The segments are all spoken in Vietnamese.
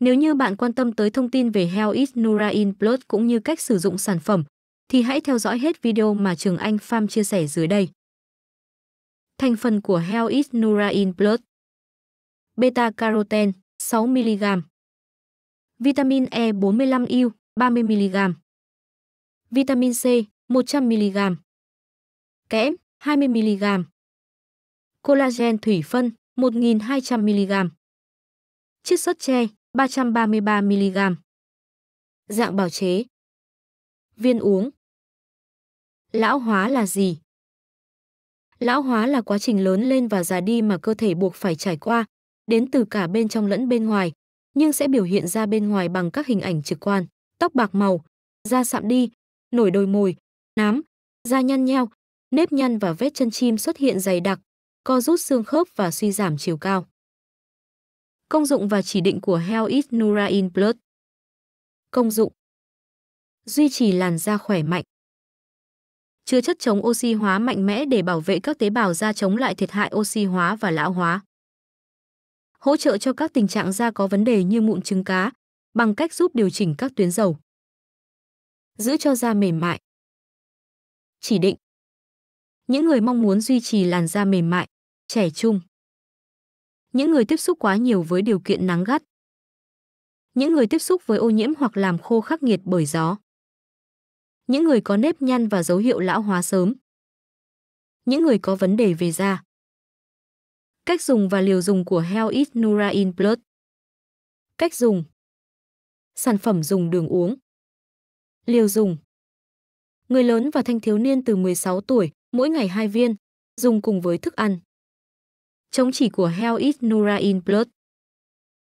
Nếu như bạn quan tâm tới thông tin về Health is Nurain Plus cũng như cách sử dụng sản phẩm, thì hãy theo dõi hết video mà Trường Anh Farm chia sẻ dưới đây. Thành phần của Health is Nurain Plus Beta carotene 6mg Vitamin E 45 iu 30mg Vitamin C 100mg Kẽm 20mg Collagen thủy phân 1200mg Chiết xuất tre 333mg. Dạng bào chế. Viên uống. Lão hóa là gì? Lão hóa là quá trình lớn lên và già đi mà cơ thể buộc phải trải qua, đến từ cả bên trong lẫn bên ngoài, nhưng sẽ biểu hiện ra bên ngoài bằng các hình ảnh trực quan, tóc bạc màu, da sạm đi, nổi đồi mồi, nám, da nhăn nheo, nếp nhăn và vết chân chim xuất hiện dày đặc, co rút xương khớp và suy giảm chiều cao. Công dụng và chỉ định của Helix is Nurain Plus Công dụng Duy trì làn da khỏe mạnh Chứa chất chống oxy hóa mạnh mẽ để bảo vệ các tế bào da chống lại thiệt hại oxy hóa và lão hóa. Hỗ trợ cho các tình trạng da có vấn đề như mụn trứng cá bằng cách giúp điều chỉnh các tuyến dầu. Giữ cho da mềm mại. Chỉ định Những người mong muốn duy trì làn da mềm mại, trẻ trung, những người tiếp xúc quá nhiều với điều kiện nắng gắt, những người tiếp xúc với ô nhiễm hoặc làm khô khắc nghiệt bởi gió, những người có nếp nhăn và dấu hiệu lão hóa sớm, những người có vấn đề về da. Cách dùng và liều dùng của Hell It Nura in Blood Cách dùng Sản phẩm dùng đường uống Liều dùng Người lớn và thanh thiếu niên từ 16 tuổi, mỗi ngày 2 viên, dùng cùng với thức ăn chống chỉ của Hell is Nurain Plus.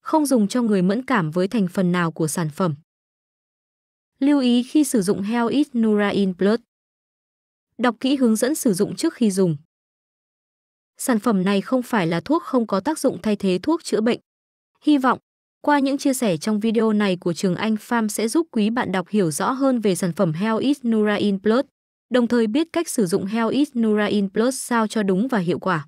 Không dùng cho người mẫn cảm với thành phần nào của sản phẩm. Lưu ý khi sử dụng Hell is Nurain Plus. Đọc kỹ hướng dẫn sử dụng trước khi dùng. Sản phẩm này không phải là thuốc không có tác dụng thay thế thuốc chữa bệnh. Hy vọng, qua những chia sẻ trong video này của Trường Anh Farm sẽ giúp quý bạn đọc hiểu rõ hơn về sản phẩm Hell is Nurain Plus, đồng thời biết cách sử dụng Hell is Nurain Plus sao cho đúng và hiệu quả.